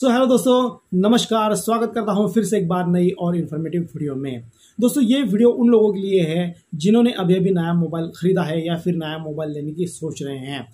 तो हेलो दोस्तों नमस्कार स्वागत करता हूँ फिर से एक बार नई और इन्फॉर्मेटिव वीडियो में दोस्तों ये वीडियो उन लोगों के लिए है जिन्होंने अभी अभी नया मोबाइल ख़रीदा है या फिर नया मोबाइल लेने की सोच रहे हैं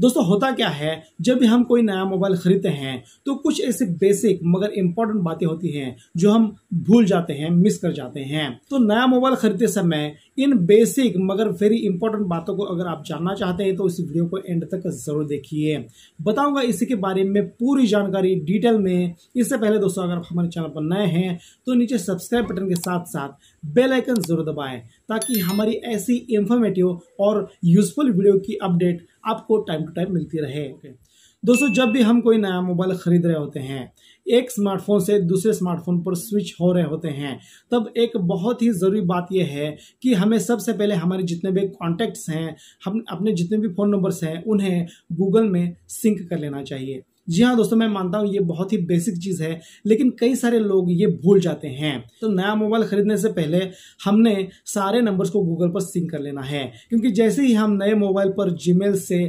दोस्तों होता क्या है जब भी हम कोई नया मोबाइल खरीदते हैं तो कुछ ऐसे बेसिक मगर इम्पोर्टेंट बातें होती हैं जो हम भूल जाते हैं मिस कर जाते हैं तो नया मोबाइल खरीदते समय इन बेसिक मगर वेरी इंपॉर्टेंट बातों को अगर आप जानना चाहते हैं तो इस वीडियो को एंड तक जरूर देखिए बताऊंगा इसी के बारे में पूरी जानकारी डिटेल में इससे पहले दोस्तों अगर आप हमारे चैनल पर नए हैं तो नीचे सब्सक्राइब बटन के साथ साथ बेल आइकन ज़रूर दबाएं ताकि हमारी ऐसी इंफॉर्मेटिव और यूज़फुल वीडियो की अपडेट आपको टाइम टू टाइम मिलती रहे दोस्तों जब भी हम कोई नया मोबाइल ख़रीद रहे होते हैं एक स्मार्टफोन से दूसरे स्मार्टफोन पर स्विच हो रहे होते हैं तब एक बहुत ही ज़रूरी बात यह है कि हमें सबसे पहले हमारे जितने भी कॉन्टैक्ट्स हैं हम अपने जितने भी फ़ोन नंबर्स हैं उन्हें गूगल में सिंक कर लेना चाहिए जी हाँ दोस्तों मैं मानता हूँ ये बहुत ही बेसिक चीज़ है लेकिन कई सारे लोग ये भूल जाते हैं तो नया मोबाइल खरीदने से पहले हमने सारे नंबर्स को गूगल पर सिंक कर लेना है क्योंकि जैसे ही हम नए मोबाइल पर जी से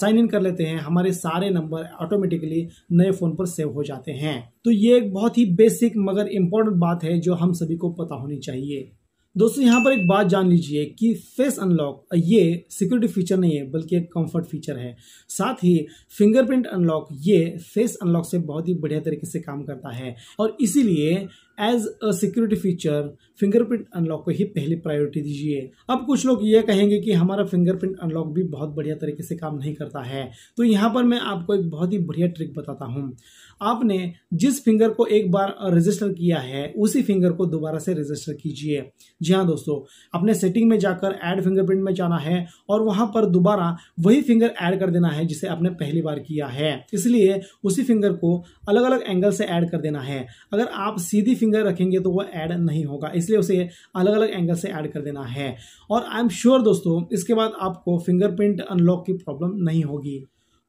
साइन इन कर लेते हैं हमारे सारे नंबर ऑटोमेटिकली नए फ़ोन पर सेव हो जाते हैं तो ये एक बहुत ही बेसिक मगर इम्पोर्टेंट बात है जो हम सभी को पता होनी चाहिए दोस्तों यहाँ पर एक बात जान लीजिए कि फेस अनलॉक ये सिक्योरिटी फीचर नहीं है बल्कि एक कंफर्ट फीचर है साथ ही फिंगरप्रिंट अनलॉक ये फेस अनलॉक से बहुत ही बढ़िया तरीके से काम करता है और इसीलिए as a security feature fingerprint unlock को ही पहली प्रायोरिटी दीजिए अब कुछ लोग ये कहेंगे कि हमारा फिंगरप्रिंट अनलॉक भी बहुत बढ़िया तरीके से काम नहीं करता है तो यहाँ पर मैं आपको एक बहुत ही बढ़िया ट्रिक बताता हूँ आपने जिस फिंगर को एक बार रजिस्टर किया है उसी फिंगर को दोबारा से रजिस्टर कीजिए जी हाँ दोस्तों अपने सेटिंग में जाकर ऐड फिंगरप्रिंट में जाना है और वहाँ पर दोबारा वही फिंगर ऐड कर देना है जिसे आपने पहली बार किया है इसलिए उसी फिंगर को अलग अलग एंगल से ऐड कर देना है अगर आप सीधी फिंगर रखेंगे तो वह ऐड नहीं होगा इसलिए उसे अलग अलग एंगल से ऐड कर देना है और आई एम श्योर दोस्तों इसके बाद आपको फिंगरप्रिंट अनलॉक की प्रॉब्लम नहीं होगी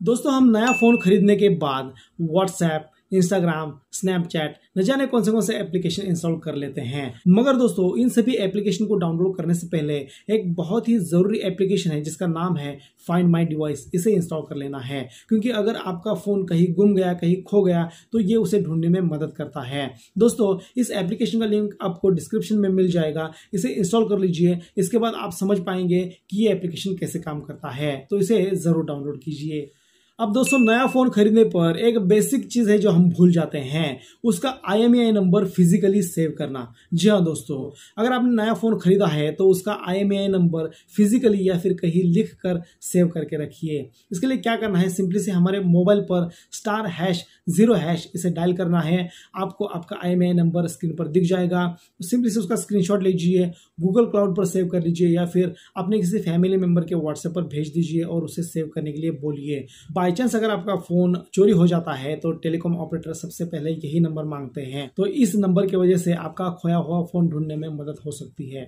दोस्तों हम नया फ़ोन खरीदने के बाद व्हाट्सएप इंस्टाग्राम स्नैपचैट न जाने कौन से कौन से एप्लीकेशन इंस्टॉल कर लेते हैं मगर दोस्तों इन सभी एप्लीकेशन को डाउनलोड करने से पहले एक बहुत ही जरूरी एप्लीकेशन है जिसका नाम है फाइंड माई डिवाइस इसे इंस्टॉल कर लेना है क्योंकि अगर आपका फ़ोन कहीं गुम गया कहीं खो गया तो ये उसे ढूंढने में मदद करता है दोस्तों इस एप्लीकेशन का लिंक आपको डिस्क्रिप्शन में मिल जाएगा इसे इंस्टॉल कर लीजिए इसके बाद आप समझ पाएंगे कि ये एप्लीकेशन कैसे काम करता है तो इसे ज़रूर डाउनलोड कीजिए अब दोस्तों नया फ़ोन खरीदने पर एक बेसिक चीज़ है जो हम भूल जाते हैं उसका आई नंबर फिजिकली सेव करना जी हाँ दोस्तों अगर आपने नया फ़ोन खरीदा है तो उसका आई नंबर फिजिकली या फिर कहीं लिख कर सेव करके रखिए इसके लिए क्या करना है सिंपली से हमारे मोबाइल पर स्टार हैश ज़ीरो हैश इसे डायल करना है आपको आपका आई नंबर स्क्रीन पर दिख जाएगा सिंपली से उसका स्क्रीन लीजिए गूगल क्लाउड पर सेव कर लीजिए या फिर अपने किसी फैमिली मेम्बर के व्हाट्सएप पर भेज दीजिए और उसे सेव करने के लिए बोलिए बाई चांस अगर आपका फोन चोरी हो जाता है तो टेलीकॉम ऑपरेटर सबसे पहले यही नंबर मांगते हैं तो इस नंबर की वजह से आपका खोया हुआ फोन ढूंढने में मदद हो सकती है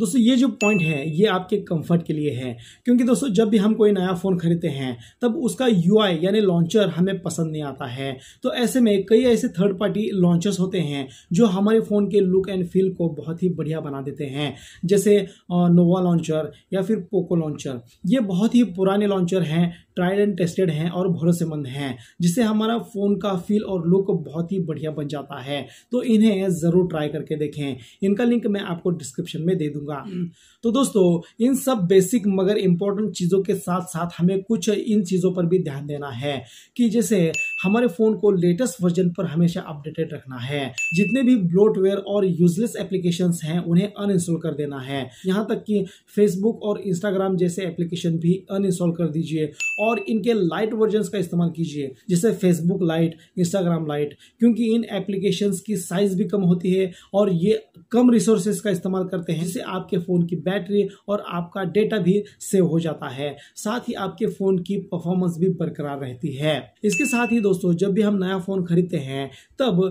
दोस्तों ये जो पॉइंट है ये आपके कंफर्ट के लिए है क्योंकि दोस्तों जब भी हम कोई नया फोन खरीदते हैं तब उसका यू यानी लॉन्चर हमें पसंद नहीं आता है तो ऐसे में कई ऐसे थर्ड पार्टी लॉन्चर्स होते हैं जो हमारे फ़ोन के लुक एंड फील को बहुत ही बढ़िया बना देते हैं जैसे नोवा लॉन्चर या फिर पोको लॉन्चर ये बहुत ही पुराने लॉन्चर हैं ट्रायल एंड टेस्टेड हैं और भरोसेमंद हैं जिससे हमारा फ़ोन का फील और लुक बहुत ही बढ़िया बन जाता है तो इन्हें ज़रूर ट्राई करके देखें इनका लिंक मैं आपको डिस्क्रिप्शन में दे दूंगा हम्म। तो दोस्तों इन सब बेसिक मगर इम्पोर्टेंट चीज़ों के साथ साथ हमें कुछ इन चीज़ों पर भी ध्यान देना है कि जैसे हमारे फ़ोन को लेटेस्ट वर्जन पर हमेशा अपडेटेड रखना है जितने भी ब्लोटवेयर और यूजलेस एप्लीकेशन हैं उन्हें अनइंस्टॉल कर देना है यहाँ तक कि फेसबुक और इंस्टाग्राम जैसे एप्लीकेशन भी अनइंस्टॉल कर दीजिए और इनके लाइट वर्जन्स का इस्तेमाल कीजिए जैसे फेसबुक लाइट इंस्टाग्राम लाइट क्योंकि इन एप्लीकेशन की साइज़ भी कम होती है और ये कम रिसोर्सेस का इस्तेमाल करते हैं जिससे आपके फ़ोन की बैटरी और आपका डेटा भी सेव हो जाता है साथ ही आपके फ़ोन की परफॉर्मेंस भी बरकरार रहती है इसके साथ ही दोस्तों जब भी हम नया फ़ोन खरीदते हैं तब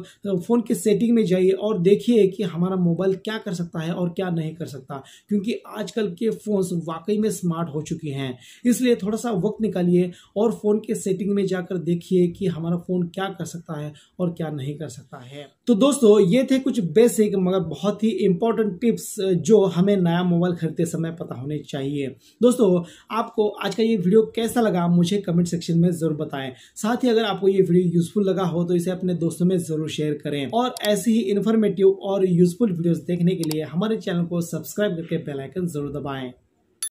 फ़ोन के सेटिंग में जाइए और देखिए कि हमारा मोबाइल क्या कर सकता है और क्या नहीं कर सकता क्योंकि आजकल के फ़ोन्स वाकई में स्मार्ट हो चुके हैं इसलिए थोड़ा सा वक्त निकाल निकालिए और फ़ोन के सेटिंग में जाकर देखिए कि हमारा फ़ोन क्या कर सकता है और क्या नहीं कर सकता है तो दोस्तों ये थे कुछ बेसिक मगर बहुत ही इंपॉर्टेंट टिप्स जो हमें नया मोबाइल खरीदते समय पता होने चाहिए दोस्तों आपको आज का ये वीडियो कैसा लगा मुझे कमेंट सेक्शन में ज़रूर बताएं साथ ही अगर आपको ये वीडियो यूजफुल लगा हो तो इसे अपने दोस्तों में ज़रूर शेयर करें और ऐसी ही इन्फॉर्मेटिव और यूजफुल वीडियोस देखने के लिए हमारे चैनल को सब्सक्राइब करके बेलाइकन जरूर दबाएं